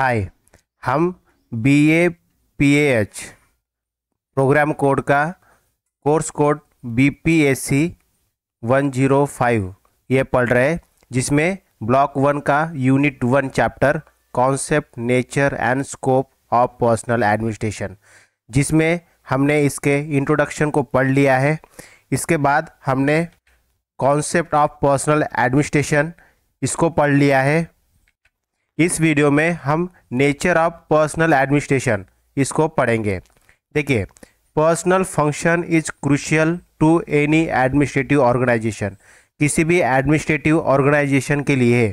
हाय हम B A P H programme code का course code B P S C one zero five ये पढ़ रहे जिसमें ब्लॉक वन का unit one chapter concept nature and scope of personnel administration जिसमें हमने इसके इंट्रोडक्शन को पढ़ लिया है इसके बाद हमने कॉन्सेप्ट ऑफ पर्सनल एडमिनिस्ट्रेशन इसको पढ़ लिया है इस वीडियो में हम नेचर ऑफ पर्सनल एडमिनिस्ट्रेशन इसको पढ़ेंगे देखिए personnel function is crucial to any administrative organisation किसी भी एडमिनिस्ट्रेटिव ऑर्गेनाइजेशन के लिए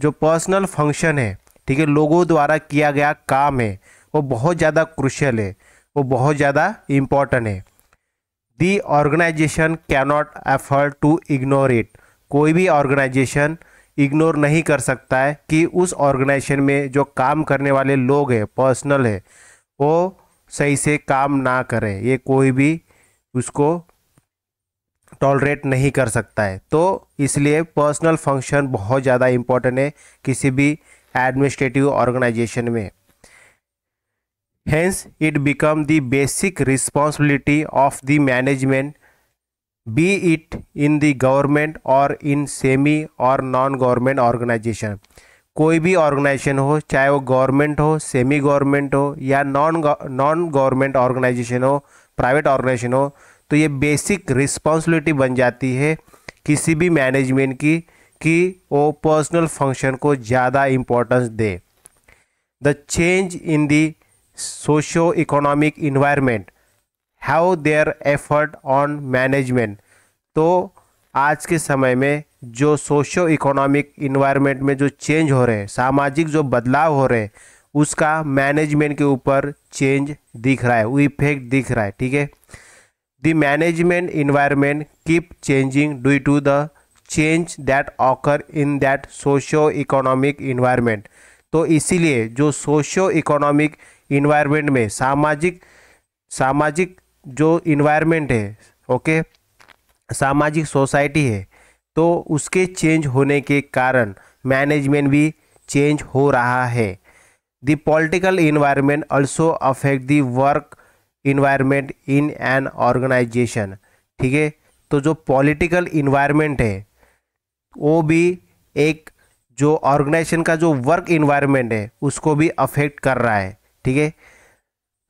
जो पर्सनल फंक्शन है ठीक है लोगों द्वारा किया गया काम है वो बहुत ज़्यादा क्रूशियल है वो बहुत ज़्यादा इम्पॉर्टेंट है the organisation cannot afford to ignore it कोई भी ऑर्गेनाइजेशन इग्नोर नहीं कर सकता है कि उस ऑर्गेनाइजेशन में जो काम करने वाले लोग हैं पर्सनल है वो सही से काम ना करें ये कोई भी उसको टॉलरेट नहीं कर सकता है तो इसलिए पर्सनल फंक्शन बहुत ज़्यादा इम्पोर्टेंट है किसी भी एडमिनिस्ट्रेटिव ऑर्गेनाइजेशन में hence it become the basic responsibility of the management be it in the government or in semi or non government organization कोई भी ऑर्गेनाइजेशन हो चाहे वो गवर्नमेंट हो सेमी गवर्नमेंट हो या नॉन नॉन गवर्नमेंट ऑर्गेनाइजेशन हो प्राइवेट ऑर्गेनाइजेशन हो तो ये बेसिक रिस्पॉन्सिबिलिटी बन जाती है किसी भी मैनेजमेंट की कि वो पर्सनल फंक्शन को ज़्यादा इम्पोर्टेंस दे the change in socio economic environment have their effort on management तो आज के समय में जो सोशो इकोनॉमिक इन्वायरमेंट में जो चेंज हो रहे हैं सामाजिक जो बदलाव हो रहे हैं उसका मैनेजमेंट के ऊपर चेंज दिख रहा है वो इफेक्ट दिख रहा है ठीक है the management environment keep changing due to the change that occur in that socio economic environment तो इसीलिए जो सोशो इकोनॉमिक इन्वायरमेंट में सामाजिक सामाजिक जो इन्वायरमेंट है ओके सामाजिक सोसाइटी है तो उसके चेंज होने के कारण मैनेजमेंट भी चेंज हो रहा है the political environment also affect the work environment in an organisation ठीक है तो जो पॉलिटिकल इन्वायरमेंट है वो भी एक जो ऑर्गेनाइजेशन का जो वर्क इन्वायरमेंट है उसको भी अफेक्ट कर रहा है ठीक है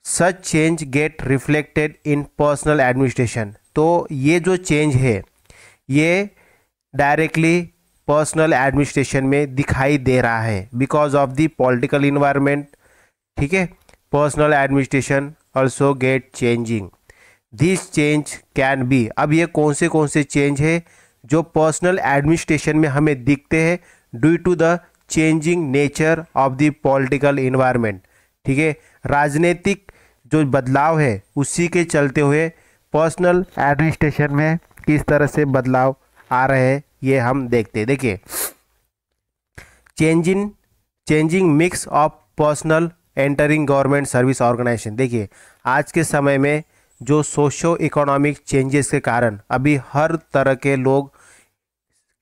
such change get reflected in personnel administration तो ये जो चेंज है ये डायरेक्टली पर्सनल एडमिनिस्ट्रेशन में दिखाई दे रहा है because of the political environment ठीक है personnel administration also get changing this change can be अब ये कौन से कौन से चेंज है जो पर्सनल एडमिनिस्ट्रेशन में हमें दिखते हैं due to the changing nature of the political environment ठीक है राजनीतिक जो बदलाव है उसी के चलते हुए पर्सनल एडमिनिस्ट्रेशन में किस तरह से बदलाव आ रहे हैं ये हम देखते देखिए changing changing mix of personnel entering government service organisation देखिए आज के समय में जो सोशो इकोनॉमिक चेंजेस के कारण अभी हर तरह के लोग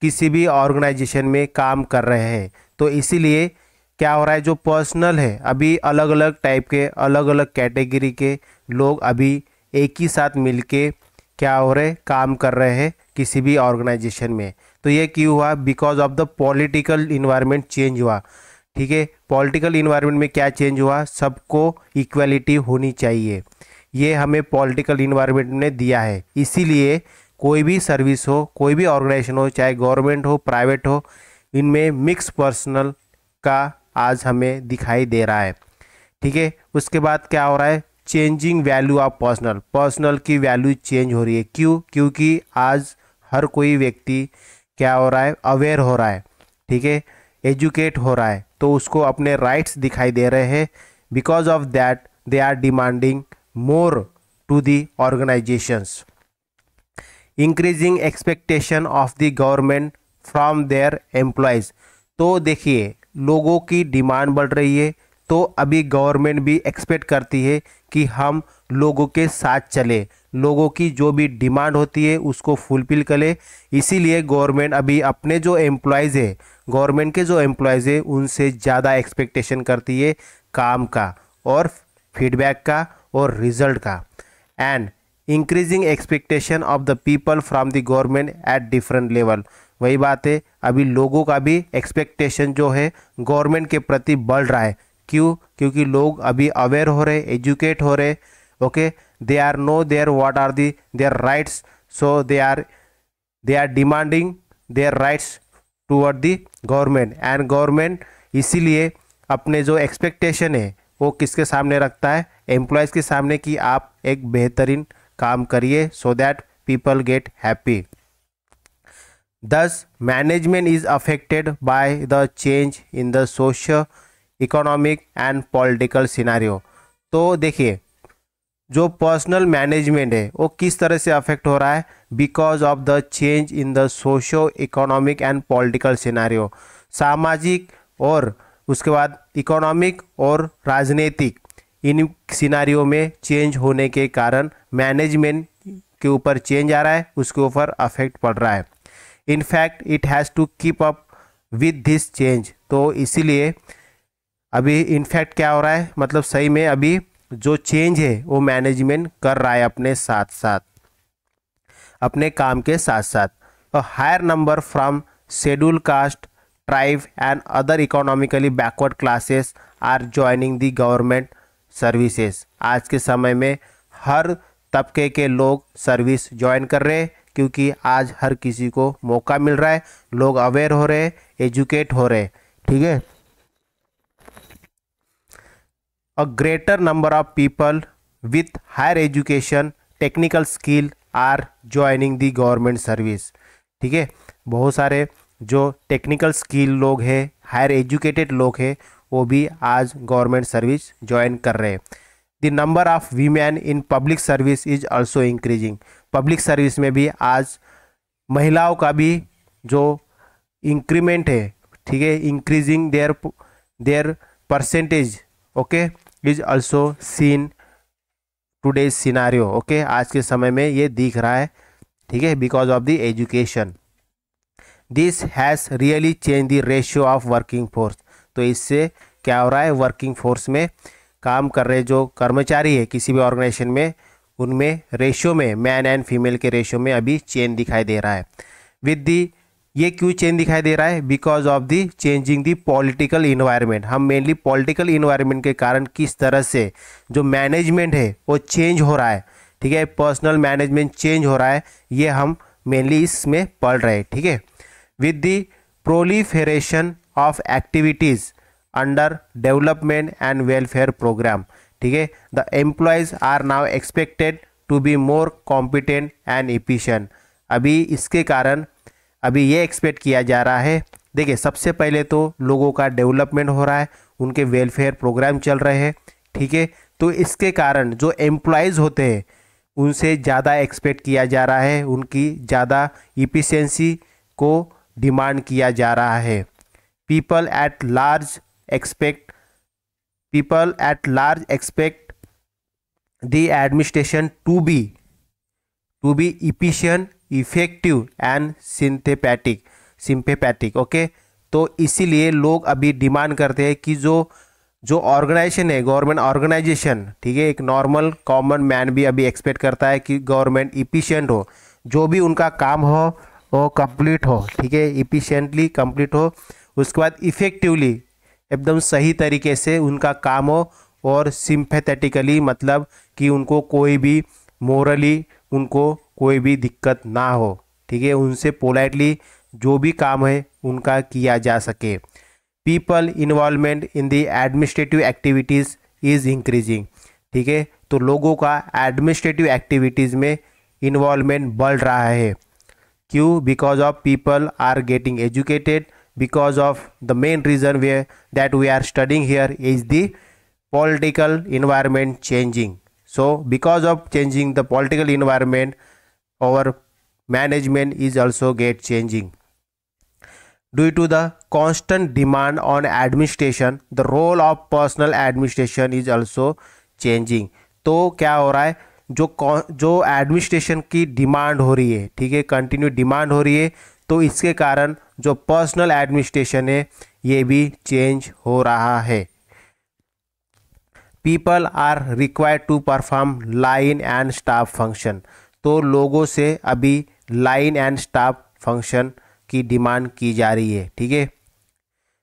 किसी भी ऑर्गेनाइजेशन में काम कर रहे हैं तो इसीलिए क्या हो रहा है जो पर्सनल है अभी अलग अलग टाइप के अलग अलग कैटेगरी के लोग अभी एक ही साथ मिलके क्या हो रहे काम कर रहे हैं किसी भी ऑर्गेनाइजेशन में तो ये क्यों हुआ because of the political environment change हुआ ठीक है पॉलिटिकल इन्वायरमेंट में क्या चेंज हुआ सबको इक्वलिटी होनी चाहिए ये हमें पॉलिटिकल इन्वायरमेंट ने दिया है इसीलिए कोई भी सर्विस हो कोई भी ऑर्गेनाइजेशन हो चाहे गवर्नमेंट हो प्राइवेट हो इनमें मिक्स पर्सनल का आज हमें दिखाई दे रहा है ठीक है उसके बाद क्या हो रहा है changing value of personnel personnel की वैल्यू चेंज हो रही है क्यों क्योंकि आज हर कोई व्यक्ति क्या हो रहा है अवेयर हो रहा है ठीक है एजुकेट हो रहा है तो उसको अपने राइट्स दिखाई दे रहे हैं because of that they are demanding more to the organisations increasing expectation of the government from their employees तो देखिए लोगों की डिमांड बढ़ रही है तो अभी गवर्नमेंट भी एक्सपेक्ट करती है कि हम लोगों के साथ चले लोगों की जो भी डिमांड होती है उसको फुलफिल करें इसीलिए गवर्नमेंट अभी अपने जो एम्प्लॉयज़ है गवर्नमेंट के जो एम्प्लॉयज़ है उनसे ज़्यादा एक्सपेक्टेशन करती है काम का और फीडबैक का और रिजल्ट का and increasing expectation of the people from the government at different level वही बात है अभी लोगों का भी एक्सपेक्टेशन जो है गवर्नमेंट के प्रति बढ़ रहा है क्यों क्योंकि लोग अभी अवेयर हो रहे एजुकेट हो रहे okay they are know their what are the their rights so they are they are demanding their rights toward the government and government इसीलिए अपने जो एक्सपेक्टेशन है वो किसके सामने रखता है एम्प्लॉयज़ के सामने कि आप एक बेहतरीन काम करिए so that people get happy Thus, management is affected by the change in the socio economic and political scenario तो देखिए जो पर्सनल मैनेजमेंट है वो किस तरह से अफेक्ट हो रहा है because of the change in the socio economic and political scenario सामाजिक और उसके बाद इकोनॉमिक और राजनीतिक इन सिनारियों में चेंज होने के कारण मैनेजमेंट के ऊपर चेंज आ रहा है उसके ऊपर अफेक्ट पड़ रहा है in fact it has to keep up with this change तो इसीलिए अभी इनफैक्ट क्या हो रहा है मतलब सही में अभी जो चेंज है वो मैनेजमेंट कर रहा है अपने साथ साथ अपने काम के साथ साथ higher number from schedule caste tribe and other economically backward classes are joining the government services आज के समय में हर तबके के लोग सर्विस ज्वाइन कर रहे हैं क्योंकि आज हर किसी को मौका मिल रहा है लोग अवेयर हो रहे हैं एजुकेट हो रहे हैं ठीक है a greater number of people with higher education technical skill are joining the government service ठीक है बहुत सारे जो टेक्निकल स्किल लोग हैं हायर एजुकेटेड लोग हैं वो भी आज गवर्नमेंट सर्विस ज्वाइन कर रहे हैं the number of women in public service is also increasing public service में भी आज महिलाओं का भी जो इंक्रीमेंट है ठीक है increasing their their percentage okay is also seen today scenario okay आज के समय में ये दिख रहा है ठीक है because of the education this has really change the ratio of working force तो इससे क्या हो रहा है वर्किंग फोर्स में काम कर रहे जो कर्मचारी है किसी भी ऑर्गेनाइजेशन में उनमें रेशियो में मैन एंड फीमेल के रेशियो में अभी चेंज दिखाई दे रहा है विद दी ये क्यों चेंज दिखाई दे रहा है because of the changing the political environment हम मेनली पॉलिटिकल इन्वायरमेंट के कारण किस तरह से जो मैनेजमेंट है वो चेंज हो रहा है ठीक है पर्सनल मैनेजमेंट चेंज हो रहा है ये हम मेनली इसमें पढ़ रहे हैं ठीक है with the proliferation of activities under development and welfare program ठीक है the employees are now expected to be more competent and efficient अभी इसके कारण अभी ये एक्सपेक्ट किया जा रहा है देखिए सबसे पहले तो लोगों का डेवलपमेंट हो रहा है उनके वेलफेयर प्रोग्राम चल रहे हैं ठीक है तो इसके कारण जो एम्प्लॉयज़ होते हैं उनसे ज़्यादा एक्सपेक्ट किया जा रहा है उनकी ज़्यादा इफिशेंसी को डिमांड किया जा रहा है people at large expect people at large expect the administration to be to be efficient effective and sympathetic sympathetic okay तो इसीलिए लोग अभी डिमांड करते हैं कि जो जो ऑर्गेनाइजेशन है गवर्नमेंट ऑर्गेनाइजेशन ठीक है एक नॉर्मल कॉमन मैन भी अभी एक्सपेक्ट करता है कि गवर्नमेंट इफिशियंट हो जो भी उनका काम हो वो कंप्लीट हो ठीक है इफिशियंटली कंप्लीट हो उसके बाद इफेक्टिवली एकदम सही तरीके से उनका काम हो और सिंपैथेटिकली मतलब कि उनको कोई भी मोरली उनको कोई भी दिक्कत ना हो ठीक है उनसे पोलाइटली जो भी काम है उनका किया जा सके people involvement in the administrative activities is increasing ठीक है तो लोगों का एडमिनिस्ट्रेटिव एक्टिविटीज़ में इन्वॉल्वमेंट बढ़ रहा है क्यों because of people are getting educated because of the main reason we that we are studying here is the political environment changing so because of changing the political environment our management is also get changing due to the constant demand on administration the role of personal administration is also changing तो क्या हो रहा है जो जो administration की demand हो रही है ठीक है कंटिन्यू डिमांड हो रही है तो इसके कारण जो पर्सनल एडमिनिस्ट्रेशन है ये भी चेंज हो रहा है people are required to perform line and staff function तो लोगों से अभी लाइन एंड स्टाफ फंक्शन की डिमांड की जा रही है ठीक है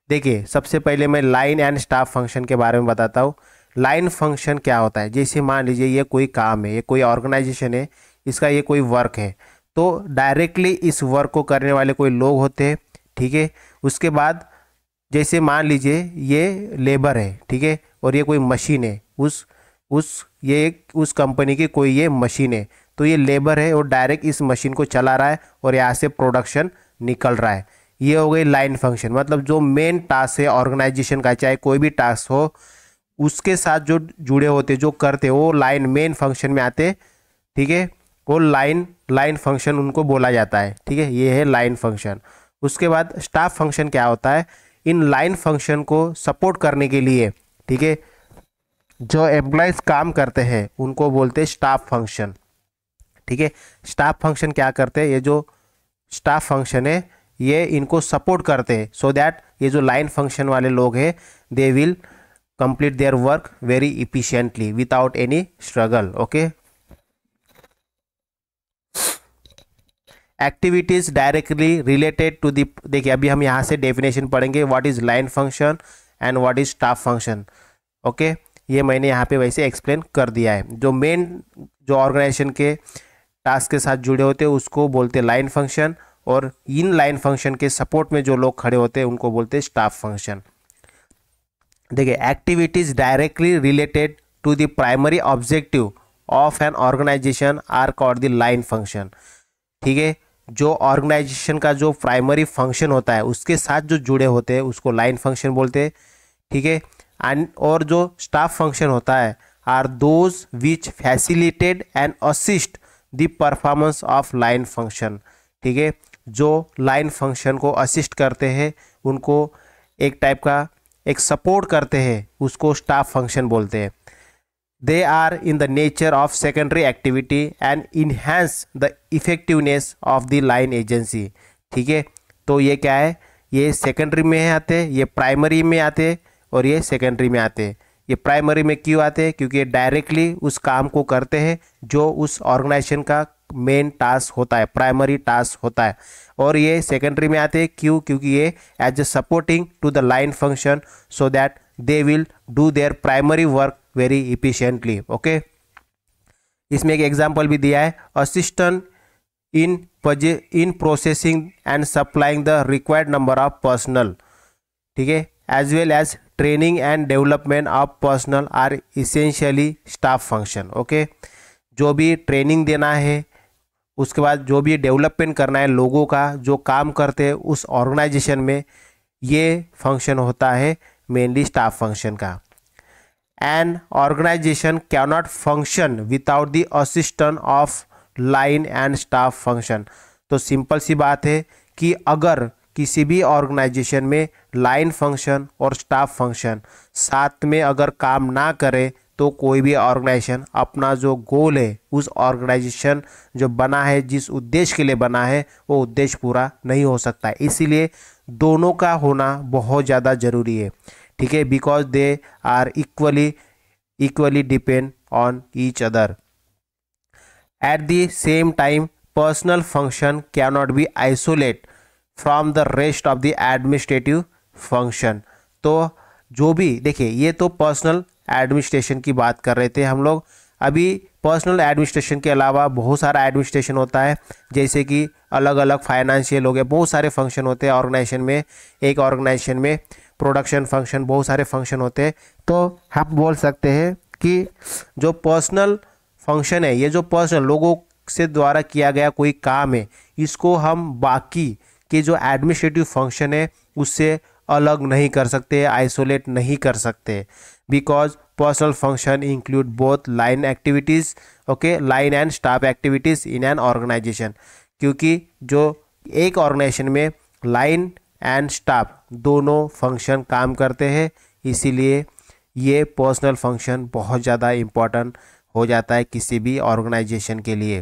देखिए सबसे पहले मैं लाइन एंड स्टाफ फंक्शन के बारे में बताता हूँ लाइन फंक्शन क्या होता है जैसे मान लीजिए ये कोई काम है ये कोई ऑर्गेनाइजेशन है इसका ये कोई वर्क है तो डायरेक्टली इस वर्क को करने वाले कोई लोग होते हैं ठीक है उसके बाद जैसे मान लीजिए ये लेबर है ठीक है और ये कोई मशीन है उस उस ये एक उस कंपनी की कोई ये मशीन है तो ये लेबर है और डायरेक्ट इस मशीन को चला रहा है और यहाँ से प्रोडक्शन निकल रहा है ये हो गई लाइन फंक्शन मतलब जो मेन टास्क है ऑर्गेनाइजेशन का चाहे कोई भी टास्क हो उसके साथ जो जुड़े होते जो करते वो लाइन मेन फंक्शन में आते ठीक है को लाइन लाइन फंक्शन उनको बोला जाता है ठीक है ये है लाइन फंक्शन उसके बाद स्टाफ फंक्शन क्या होता है इन लाइन फंक्शन को सपोर्ट करने के लिए ठीक है जो एम्प्लॉयज़ काम करते हैं उनको बोलते हैं स्टाफ फंक्शन ठीक है स्टाफ फंक्शन क्या करते हैं ये जो स्टाफ फंक्शन है ये इनको सपोर्ट करते हैं सो दैट ये जो लाइन फंक्शन वाले लोग हैं they will complete their work very efficiently without any struggle okay activities directly related to the देखिए अभी हम यहाँ से डेफिनेशन पढ़ेंगे what is line function and what is staff function okay ये मैंने यहाँ पे वैसे एक्सप्लेन कर दिया है जो मेन जो ऑर्गेनाइजेशन के टास्क के साथ जुड़े होते हैं उसको बोलते हैं लाइन फंक्शन और इन लाइन फंक्शन के सपोर्ट में जो लोग खड़े होते हैं उनको बोलते हैं स्टाफ फंक्शन देखिए activities directly related to the primary objective of an organization are called the line function ठीक है जो ऑर्गेनाइजेशन का जो प्राइमरी फंक्शन होता है उसके साथ जो जुड़े होते हैं उसको लाइन फंक्शन बोलते हैं ठीक है एंड और जो स्टाफ फंक्शन होता है are those which facilitated and assist the performance of line function ठीक है जो लाइन फंक्शन को असिस्ट करते हैं उनको एक टाइप का एक सपोर्ट करते हैं उसको स्टाफ फंक्शन बोलते हैं They are in the nature of secondary activity and enhance the effectiveness of the line agency. ठीक है तो ये क्या है ये सेकेंडरी में आते ये प्राइमरी में आते और ये सेकेंडरी में आते ये प्राइमरी में क्यों आते हैं क्योंकि ये डायरेक्टली उस काम को करते हैं जो उस ऑर्गेनाइजेशन का मेन टास्क होता है प्राइमरी टास्क होता है और ये सेकेंडरी में आते हैं क्यों क्योंकि ये as a supporting to the line function so that they will do their primary work very efficiently okay इसमें एक एग्जाम्पल भी दिया है assistant in in processing and supplying the required number of personnel ठीक है as well as training and development of personnel are essentially staff function okay जो भी training देना है उसके बाद जो भी डेवलपमेंट करना है लोगों का जो काम करते हैं उस ऑर्गेनाइजेशन में ये फंक्शन होता है मेनली स्टाफ फंक्शन का an organization cannot function without the assistance of line and staff function तो सिंपल सी बात है कि अगर किसी भी ऑर्गेनाइजेशन में लाइन फंक्शन और स्टाफ फंक्शन साथ में अगर काम ना करे तो कोई भी ऑर्गेनाइजेशन अपना जो गोल है उस ऑर्गेनाइजेशन जो बना है जिस उद्देश्य के लिए बना है वो उद्देश्य पूरा नहीं हो सकता इसीलिए दोनों का होना बहुत ज़्यादा ज़रूरी है ठीक है because they are equally equally depend on each other at the same time personnel function can not be isolate from the rest of the administrative function तो जो भी देखिए ये तो पर्सनल एडमिनिस्ट्रेशन की बात कर रहे थे हम लोग अभी पर्सनल एडमिनिस्ट्रेशन के अलावा बहुत सारा एडमिनिस्ट्रेशन होता है जैसे कि अलग अलग फाइनेंशियल हो गए बहुत सारे फंक्शन होते हैं ऑर्गेनाइजेशन में एक ऑर्गेनाइजेशन में प्रोडक्शन फंक्शन बहुत सारे फंक्शन होते हैं तो हम बोल सकते हैं कि जो पर्सनल फंक्शन है ये जो पर्सनल लोगों से द्वारा किया गया कोई काम है इसको हम बाकी के जो एडमिनिस्ट्रेटिव फंक्शन है उससे अलग नहीं कर सकते आइसोलेट नहीं कर सकते बिकॉज पर्सनल फंक्शन इंक्लूड बहुत line activities okay line and staff activities in an organization क्योंकि जो एक ऑर्गेनाइजेशन में लाइन एंड स्टाफ दोनों फंक्शन काम करते हैं इसीलिए ये पर्सनल फंक्शन बहुत ज़्यादा इम्पॉर्टेंट हो जाता है किसी भी ऑर्गेनाइजेशन के लिए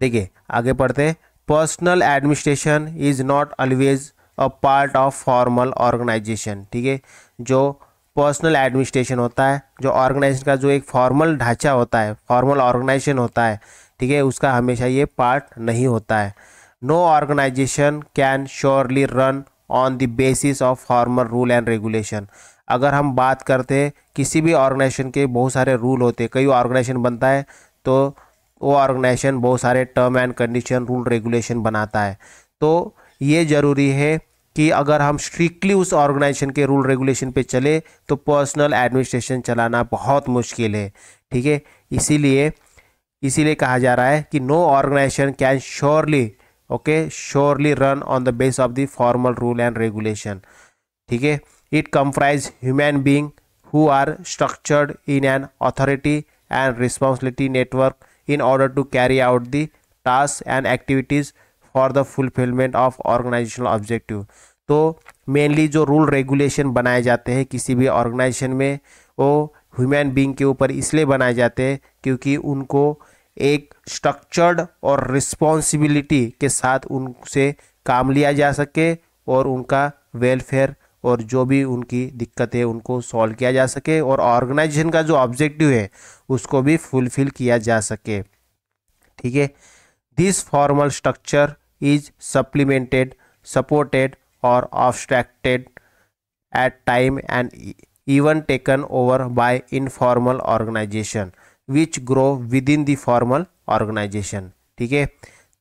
देखिए आगे पढ़ते हैं personnel administration is not always a part of formal organization ठीक है जो पर्सनल एडमिनिस्ट्रेशन होता है जो ऑर्गेनाइजेशन का जो एक फॉर्मल ढांचा होता है फॉर्मल ऑर्गेनाइजेशन होता है ठीक है उसका हमेशा ये पार्ट नहीं होता है no organization can surely run on the basis of former rule and regulation अगर हम बात करते हैं किसी भी ऑर्गेनाइजेशन के बहुत सारे रूल होते कई ऑर्गेनाइजेशन बनता है तो वो ऑर्गेनाइजेशन बहुत सारे term and condition rule regulation बनाता है तो ये ज़रूरी है कि अगर हम स्ट्रिक्टली उस ऑर्गेनाइजेशन के रूल रेगुलेशन पे चले तो पर्सनल एडमिनिस्ट्रेशन चलाना बहुत मुश्किल है ठीक है इसीलिए इसीलिए कहा जा रहा है कि no organization can surely okay surely run on the base of the formal rule and regulation ठीक है it comprise human being who are structured in an authority and responsibility network in order to carry out the tasks and activities for the fulfillment of organizational objective तो mainly जो rule regulation बनाए जाते हैं किसी भी organization में वो human being के ऊपर इसलिए बनाए जाते हैं क्योंकि उनको एक स्ट्रक्चर्ड और रिस्पॉन्सिबिलिटी के साथ उनसे काम लिया जा सके और उनका वेलफेयर और जो भी उनकी दिक्कत है उनको सॉल्व किया जा सके और ऑर्गेनाइजेशन का जो ऑब्जेक्टिव है उसको भी फुलफिल किया जा सके ठीक है this formal structure is supplemented supported और obstructed at time and even taken over by informal organization which grow within the formal organization ठीक है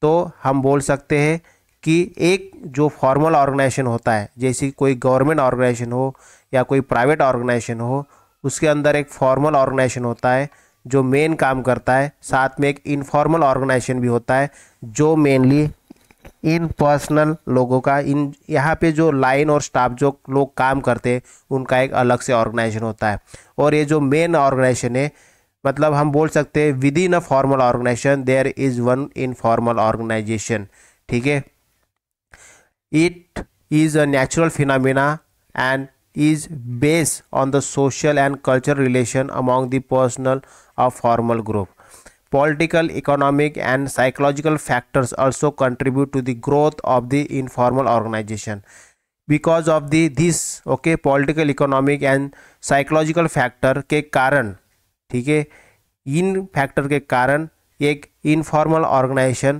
तो हम बोल सकते हैं कि एक जो फॉर्मल ऑर्गेनाइजेशन होता है जैसे कोई गवर्नमेंट ऑर्गेनाइजेशन हो या कोई प्राइवेट ऑर्गेनाइजेशन हो उसके अंदर एक फॉर्मल ऑर्गेनाइजेशन होता है जो मेन काम करता है साथ में एक इनफॉर्मल ऑर्गेनाइजेशन भी होता है जो मेनली इन पर्सनल लोगों का इन यहाँ पे जो लाइन और स्टाफ जो लोग काम करते हैं उनका एक अलग से ऑर्गेनाइजेशन होता है और ये जो मेन ऑर्गेनाइजेशन है मतलब हम बोल सकते हैं within a formal organization there is one informal organization ठीक है it is a natural phenomena and is based on the social and cultural relation among the personnel a formal group political economic and psychological factors also contribute to the growth of the informal organization because of this okay political economic and psychological factor के कारण ठीक है इन factor के कारण एक informal organisation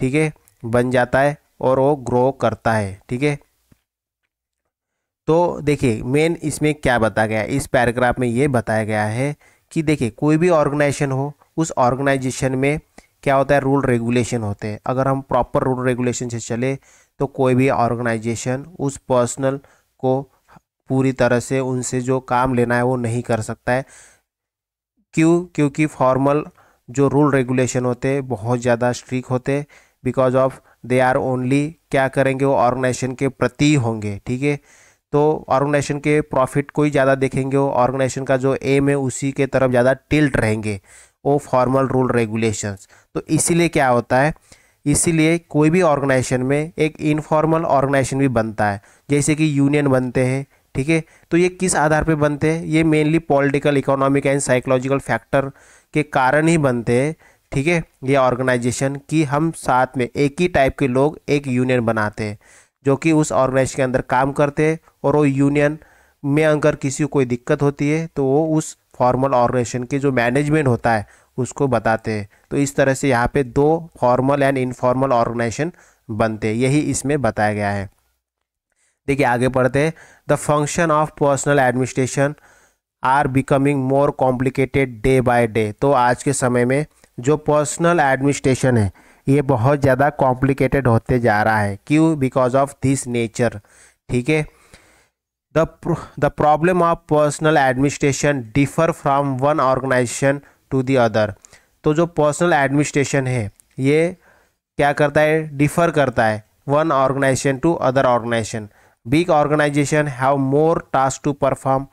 ठीक है बन जाता है और वो ग्रो करता है ठीक है तो देखिए मेन इसमें क्या बताया गया है इस पैराग्राफ में ये बताया गया है कि देखिए कोई भी ऑर्गेनाइजेशन हो उस ऑर्गेनाइजेशन में क्या होता है रूल रेगुलेशन होते हैं अगर हम प्रॉपर रूल रेगुलेशन से चले तो कोई भी ऑर्गेनाइजेशन उस पर्सनल को पूरी तरह से उनसे जो काम लेना है वो नहीं कर सकता है क्यों क्योंकि फॉर्मल जो रूल रेगुलेशन होते बहुत ज़्यादा स्ट्रिक होते because of they are only क्या करेंगे वो ऑर्गेनाइजेशन के प्रति होंगे ठीक है तो ऑर्गेनाइजेशन के प्रॉफिट को ही ज़्यादा देखेंगे वो ऑर्गेनाइजेशन का जो एम है उसी के तरफ ज़्यादा टिल्ट रहेंगे वो फॉर्मल रूल रेगुलेशंस तो इसीलिए क्या होता है इसीलिए कोई भी ऑर्गेनाइजेशन में एक इनफॉर्मल ऑर्गेनाइजेशन भी बनता है जैसे कि यूनियन बनते हैं ठीक है तो ये किस आधार पे बनते हैं ये mainly political economic and psychological factor के कारण ही बनते हैं ठीक है ये ऑर्गेनाइजेशन कि हम साथ में एक ही टाइप के लोग एक यूनियन बनाते हैं जो कि उस ऑर्गेनाइजेशन के अंदर काम करते हैं और वो यूनियन में अगर किसी को कोई दिक्कत होती है तो वो उस फॉर्मल ऑर्गेनाइजेशन के जो मैनेजमेंट होता है उसको बताते हैं तो इस तरह से यहाँ पे दो फॉर्मल एंड इनफॉर्मल ऑर्गेनाइजेशन बनते हैं यही इसमें बताया गया है देखिए आगे पढ़ते हैं the function of personal administration are becoming more complicated day by day तो आज के समय में जो पर्सनल एडमिनिस्ट्रेशन है ये बहुत ज़्यादा कॉम्प्लिकेटेड होते जा रहा है क्यों बिकॉज ऑफ दिस नेचर ठीक है the the problem of personnel administration differ from one organization to the other तो जो पर्सनल एडमिनिस्ट्रेशन है ये क्या करता है डिफ़र करता है one organization to other organization big organization have more tasks to perform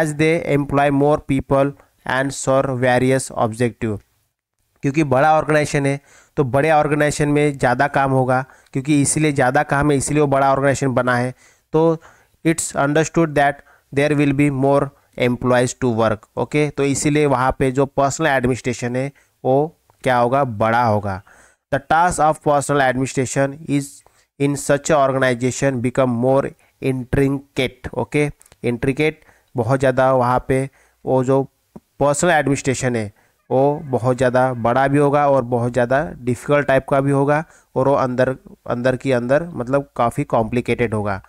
as they employ more people and serve various objective क्योंकि बड़ा ऑर्गेनाइजेशन है तो बड़े ऑर्गेनाइजेशन में ज़्यादा काम होगा क्योंकि इसलिए ज़्यादा काम है इसलिए वो बड़ा ऑर्गेनाइजेशन बना है तो it's understood that there will be more employees to work okay तो इसीलिए वहाँ पे जो पर्सनल एडमिनिस्ट्रेशन है वो क्या होगा बड़ा होगा the task of personnel administration is in such organization become more intricate okay intricate बहुत ज़्यादा वहाँ पे वो जो पर्सनल एडमिनिस्ट्रेशन है वो बहुत ज़्यादा बड़ा भी होगा और बहुत ज़्यादा डिफ़िकल्ट टाइप का भी होगा और वो अंदर अंदर की अंदर मतलब काफ़ी कॉम्प्लिकेटेड होगा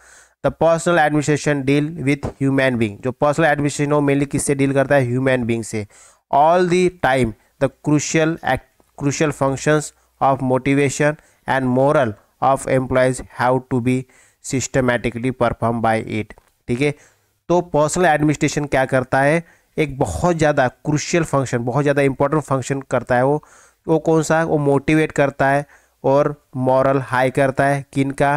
the personnel administration deal with human being जो पर्सनल एडमिनिस्ट्रेशन वो मेनली किससे डील करता है ह्यूमन बींग से all the time the crucial crucial functions of motivation and moral of employees have to be systematically perform by it ठीक है तो personal administration क्या करता है एक बहुत ज़्यादा क्रूशियल फंक्शन बहुत ज़्यादा इंपॉर्टेंट फंक्शन करता है वो वो कौन सा वो मोटिवेट करता है और मॉरल हाई करता है किन का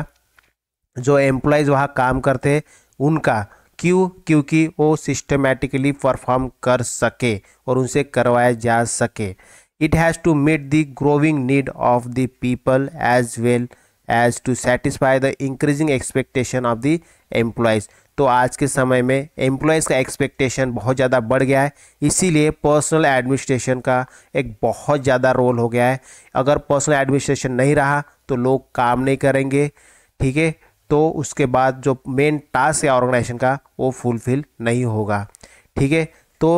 जो एम्प्लॉयज़ वहाँ काम करते हैं उनका क्यों क्योंकि वो सिस्टमेटिकली परफॉर्म कर सके और उनसे करवाया जा सके it has to meet the growing need of the people as well well as to satisfy the increasing expectation of the employees तो आज के समय में एम्प्लॉयज़ का एक्सपेक्टेशन बहुत ज़्यादा बढ़ गया है इसीलिए पर्सनल एडमिनिस्ट्रेशन का एक बहुत ज़्यादा रोल हो गया है अगर पर्सनल एडमिनिस्ट्रेशन नहीं रहा तो लोग काम नहीं करेंगे ठीक है तो उसके बाद जो मेन टास्क है ऑर्गेनाइजेशन का वो फुलफिल नहीं होगा ठीक है तो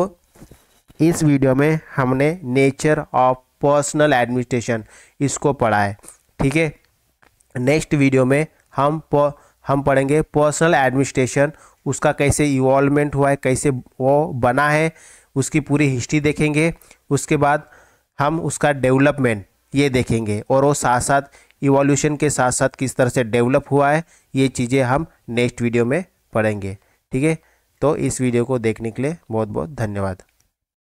इस वीडियो में हमने नेचर ऑफ पर्सनल एडमिनिस्ट्रेशन इसको पढ़ा है ठीक है नेक्स्ट वीडियो में हम हम पढ़ेंगे पर्सनल एडमिनिस्ट्रेशन उसका कैसे इवॉल्वमेंट हुआ है कैसे वो बना है उसकी पूरी हिस्ट्री देखेंगे उसके बाद हम उसका डेवलपमेंट ये देखेंगे और वो साथ साथ इवोल्यूशन के साथ साथ किस तरह से डेवलप हुआ है ये चीज़ें हम नेक्स्ट वीडियो में पढ़ेंगे ठीक है तो इस वीडियो को देखने के लिए बहुत बहुत धन्यवाद